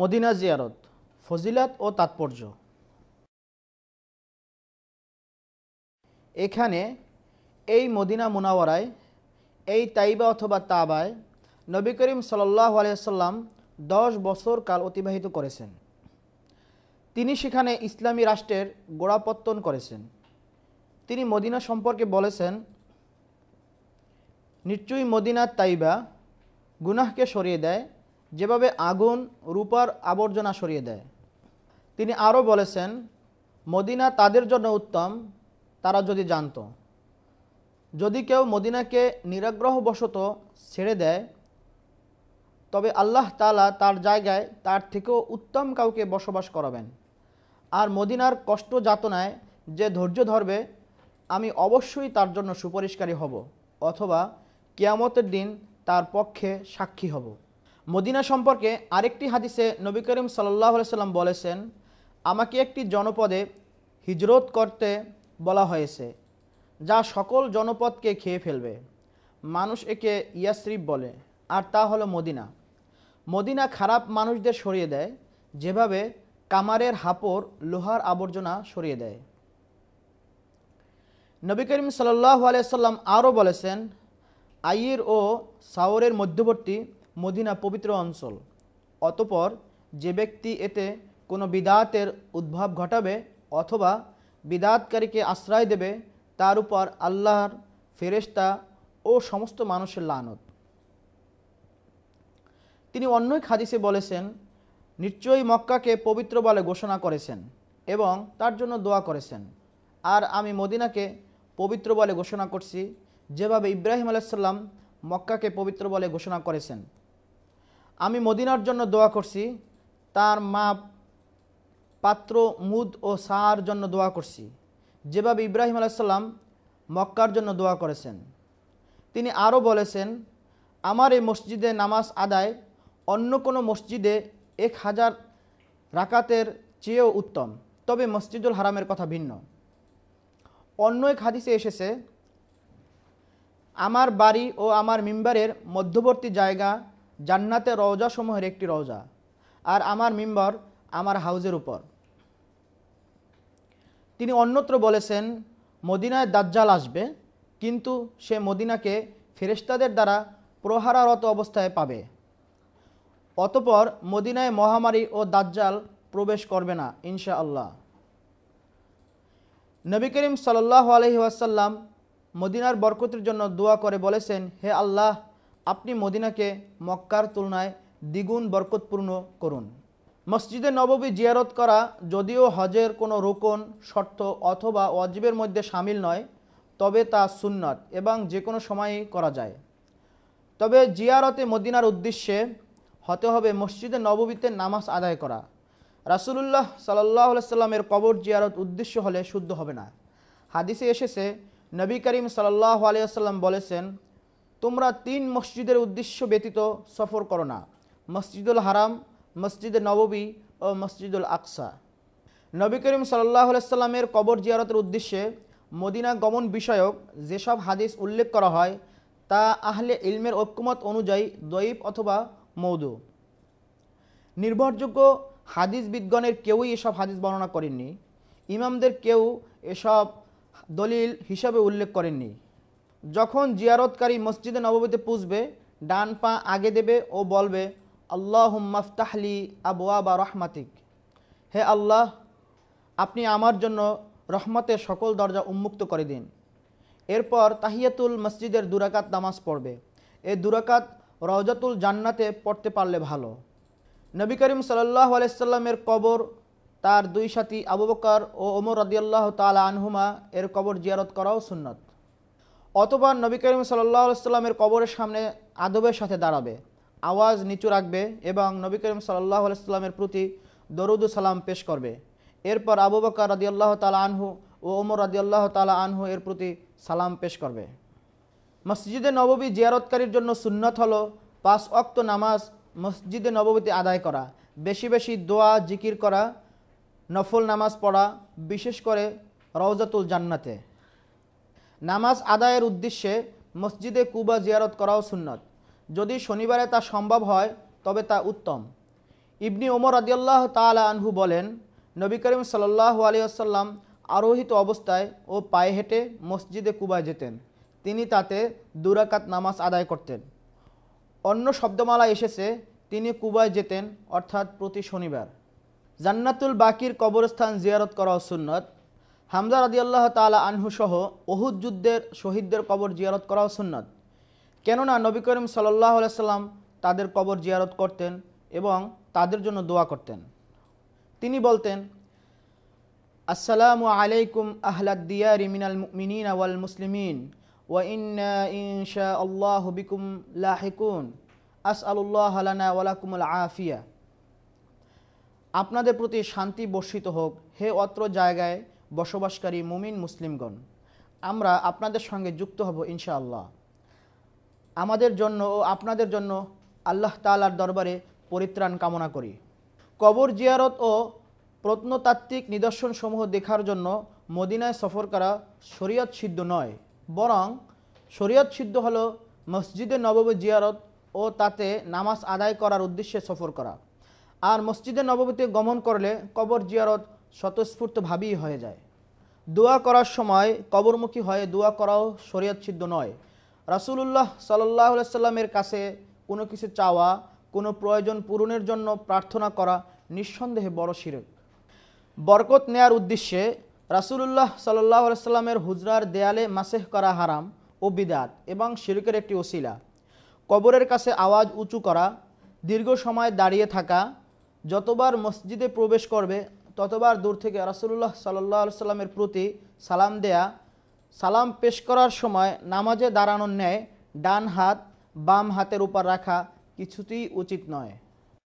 Medina জিয়ারত ফজিলাত ও তাৎপর্য এখানে এই মদিনা মুনাওয়ারায় এই তাইবা অথবা তাবায় নবী করিম সাল্লাহ আলিয়াল্লাম দশ বছর কাল অতিবাহিত করেছেন তিনি সেখানে ইসলামী রাষ্ট্রের গোড়াপত্তন করেছেন তিনি মদিনা সম্পর্কে বলেছেন নিশ্চয়ই মদিনা তাইবা গুনাহকে সরিয়ে দেয় যেভাবে আগুন রূপার আবর্জনা সরিয়ে দেয় তিনি আরও বলেছেন মদিনা তাদের জন্য উত্তম তারা যদি জানত যদি কেউ মদিনাকে নিরাগ্রহবশত ছেড়ে দেয় তবে আল্লাহ তালা তার জায়গায় তার থেকেও উত্তম কাউকে বসবাস করাবেন আর মদিনার কষ্ট যাতনায় যে ধৈর্য ধরবে আমি অবশ্যই তার জন্য সুপরিষ্কারী হব অথবা কেয়ামতের দিন তার পক্ষে সাক্ষী হব মদিনা সম্পর্কে আরেকটি হাদিসে নবী করিম সাল্লাহ সাল্লাম বলেছেন আমাকে একটি জনপদে হিজরত করতে বলা হয়েছে যা সকল জনপদকে খেয়ে ফেলবে মানুষ একে ইয়াসরিফ বলে আর তা হলো মদিনা মদিনা খারাপ মানুষদের সরিয়ে দেয় যেভাবে কামারের হাপড় লোহার আবর্জনা সরিয়ে দেয় নবী করিম সাল্লাহ আলিয়া সাল্লাম আরও বলেছেন আইয়ের ও সাওরের মধ্যবর্তী মদিনা পবিত্র অঞ্চল অতপর যে ব্যক্তি এতে কোনো বিদাতের উদ্ভব ঘটাবে অথবা বিদাতকারীকে আশ্রয় দেবে তার উপর আল্লাহর ফেরেস্তা ও সমস্ত মানুষের লানত তিনি অন্যই খাদিসে বলেছেন নিশ্চয়ই মক্কাকে পবিত্র বলে ঘোষণা করেছেন এবং তার জন্য দোয়া করেছেন আর আমি মদিনাকে পবিত্র বলে ঘোষণা করছি যেভাবে ইব্রাহিম আলাইসাল্লাম মক্কাকে পবিত্র বলে ঘোষণা করেছেন আমি মদিনার জন্য দোয়া করছি তার মা পাত্র মুদ ও সার জন্য দোয়া করছি যেভাবে ইব্রাহিম আলাইসাল্লাম মক্কার জন্য দোয়া করেছেন তিনি আরও বলেছেন আমার এই মসজিদে নামাজ আদায় অন্য কোনো মসজিদে এক হাজার রাকাতের চেয়েও উত্তম তবে মসজিদুল হারামের কথা ভিন্ন অন্য এক হাদিসে এসেছে আমার বাড়ি ও আমার মিম্বারের মধ্যবর্তী জায়গা জান্নাতে রওজা সমূহের একটি রওজা আর আমার মিম্বর আমার হাউজের উপর তিনি অন্যত্র বলেছেন মদিনায় দাজ্জাল আসবে কিন্তু সে মদিনাকে ফেরেস্তাদের দ্বারা প্রহারারত অবস্থায় পাবে অতপর মদিনায় মহামারী ও দাজ্জাল প্রবেশ করবে না ইনশা আল্লাহ নবী করিম সাল্লাহ আলহি ওয়াসাল্লাম মদিনার বরকতির জন্য দোয়া করে বলেছেন হে আল্লাহ আপনি মদিনাকে মক্কার তুলনায় দ্বিগুণ বরকতপূর্ণ করুন মসজিদে নববী জিয়ারত করা যদিও হজের কোনো রোকন শর্ত অথবা অজীবের মধ্যে সামিল নয় তবে তা সুন্নত এবং যে কোনো সময়ই করা যায় তবে জিয়ারতে মদিনার উদ্দেশ্যে হতে হবে মসজিদে নববীতে নামাজ আদায় করা রাসুলুল্লাহ সাল্লাহ সাল্লামের কবর জিয়ারত উদ্দেশ্য হলে শুদ্ধ হবে না হাদিসে এসেছে নবী করিম সাল্লাহ আলিয়া বলেছেন তোমরা তিন মসজিদের উদ্দেশ্য ব্যতীত সফর করো না মসজিদুল হারাম মসজিদে নববী ও মসজিদুল আকসা নবী করিম সাল্লাহ সাল্লামের কবর জিয়ারতের উদ্দেশ্যে মদিনা গমন বিষয়ক যেসব হাদিস উল্লেখ করা হয় তা আহলে ইলমের ঐক্যমত অনুযায়ী দয়ীব অথবা মৌদু নির্ভরযোগ্য হাদিস বিজ্ঞানের কেউই এসব হাদিস বর্ণনা করেননি ইমামদের কেউ এসব দলিল হিসাবে উল্লেখ করেননি যখন জিয়ারতকারী মসজিদে নববীতে পুষবে ডান পা আগে দেবে ও বলবে আল্লাহ হুম্মাফতাহলি আবুয়া বা রহমাতিক হে আল্লাহ আপনি আমার জন্য রহমতের সকল দরজা উন্মুক্ত করে দিন এরপর তাহিয়াতুল মসজিদের দুরাকাত নামাজ পড়বে এ দুরাকাত রওজাতুল জান্নাতে পড়তে পারলে ভালো নবী করিম সাল্লাহ আলাইসাল্লামের কবর তার দুই সাথী আবু বকর ও ওমর রদিয়াল্লাহ তালা আনহুমা এর কবর জিয়ারত করাও সুন্নত অথবা নবী করিম সাল্লাহ সাল্লামের কবরের সামনে আদবের সাথে দাঁড়াবে আওয়াজ নিচু রাখবে এবং নবী করিম সাল্লাহ আলাইস্লামের প্রতি দরুদ সালাম পেশ করবে এরপর আবু রাজি আল্লাহ তালা আনহু ও ওমর আল্লাহ তালা আনহু এর প্রতি সালাম পেশ করবে মসজিদে নববী জিয়ারতকারীর জন্য সুন্নত হলো পাঁচ অক্ত নামাজ মসজিদে নববীতে আদায় করা বেশি বেশি দোয়া জিকির করা নফল নামাজ পড়া বিশেষ করে রওজাতুল জান্নাতে নামাজ আদায়ের উদ্দেশ্যে মসজিদে কুবা জিয়ারত করাও সুন্নত যদি শনিবারে তা সম্ভব হয় তবে তা উত্তম ইবনি ওমর আদিয়াল্লাহ তালা আনহু বলেন নবী করিম সাল্লাহ আলিয়াল্লাম আরোহিত অবস্থায় ও পায়ে হেঁটে মসজিদে কুবায় যেতেন তিনি তাতে দুরাকাত নামাজ আদায় করতেন অন্য শব্দমালা এসেছে তিনি কুবায় যেতেন অর্থাৎ প্রতি শনিবার জান্নাতুল বাকির কবরস্থান জিয়ারত করা সুন্নত হামজা রাজি আল্লাহ তালা আনহু সহ যুদ্ধের শহীদদের কবর জিয়ারত করাও সুন্নত কেননা নবী করিম সাল্লাহ সাল্লাম তাদের কবর জিয়ারত করতেন এবং তাদের জন্য দোয়া করতেন তিনি বলতেন আসসালামু আলাইকুম আহলাদ্দিয়ারি রিমিনাল মিনীন আওয়াল মুসলিমিন ওয়াইন্না ইনশা আল্লাহ বিকুম লাহিকুন আসআলুল্লাহ লানা ওয়ালাকুমুল আফিয়া আপনাদের প্রতি শান্তি বর্ষিত হোক হে অত্র জায়গায় বসবাসকারী মুমিন মুসলিমগণ আমরা আপনাদের সঙ্গে যুক্ত হব ইনশাআল্লাহ আমাদের জন্য ও আপনাদের জন্য আল্লাহ তালার দরবারে পরিত্রাণ কামনা করি কবর জিয়ারত ও প্রত্নতাত্ত্বিক নিদর্শনসমূহ দেখার জন্য মদিনায় সফর করা শরীয়ত সিদ্ধ নয় বরং শরীয়ত সিদ্ধ হল মসজিদে নববী জিয়ারত ও তাতে নামাজ আদায় করার উদ্দেশ্যে সফর করা আর মসজিদে নববীতে গমন করলে কবর জিয়ারত স্বতঃস্ফূর্তভাবেই হয়ে যায় দোয়া করার সময় কবরমুখী হয়ে দোয়া করাও শরীয়ত সিদ্ধ নয় রাসুলুল্লাহ সাল্লাহ সাল্লামের কাছে কোনো কিছু চাওয়া কোনো প্রয়োজন পূরণের জন্য প্রার্থনা করা নিঃসন্দেহে বড় শিরক বরকত নেয়ার উদ্দেশ্যে রাসুলুল্লাহ সাল্লাহ সাল্লামের হুজরার দেয়ালে মাসেহ করা হারাম ও বিদাত এবং শিরকের একটি ওসিলা কবরের কাছে আওয়াজ উঁচু করা দীর্ঘ সময় দাঁড়িয়ে থাকা যতবার মসজিদে প্রবেশ করবে ততবার দূর থেকে রাসুল্লাহ সাল্লা সাল্লামের প্রতি সালাম দেয়া সালাম পেশ করার সময় নামাজে দাঁড়ানোর ন্যায় ডান হাত বাম হাতের উপর রাখা কিছুতেই উচিত নয়